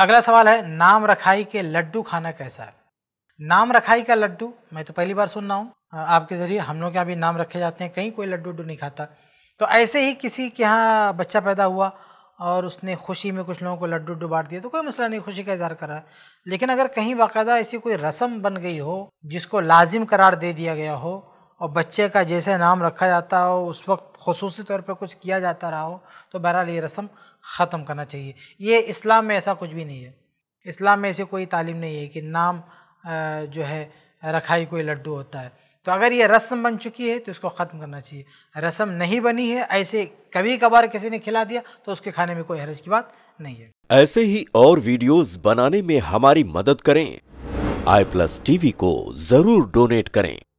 अगला सवाल है नाम रखाई के लड्डू खाना कैसा है नाम रखाई का लड्डू मैं तो पहली बार सुन रहा हूँ आपके ज़रिए हम लोग के यहाँ भी नाम रखे जाते हैं कहीं कोई लड्डू उड्डू नहीं खाता तो ऐसे ही किसी के यहाँ बच्चा पैदा हुआ और उसने खुशी में कुछ लोगों को लड्डू उड्डू बांट दिया तो कोई मसला नहीं खुशी का इजहार कर रहा है लेकिन अगर कहीं बाकायदा ऐसी कोई रस्म बन गई हो जिसको लाजिम करार दे दिया गया हो और बच्चे का जैसे नाम रखा जाता हो उस वक्त खसूस तौर पर कुछ किया जाता रहा हो तो बहरहाल ये रस्म ख़त्म करना चाहिए ये इस्लाम में ऐसा कुछ भी नहीं है इस्लाम में ऐसी कोई तालीम नहीं है कि नाम जो है रखाई कोई लड्डू होता है तो अगर ये रस्म बन चुकी है तो इसको ख़त्म करना चाहिए रस्म नहीं बनी है ऐसे कभी कभार किसी ने खिला दिया तो उसके खाने में कोई हरज की बात नहीं है ऐसे ही और वीडियोस बनाने में हमारी मदद करें आई प्लस टीवी को जरूर डोनेट करें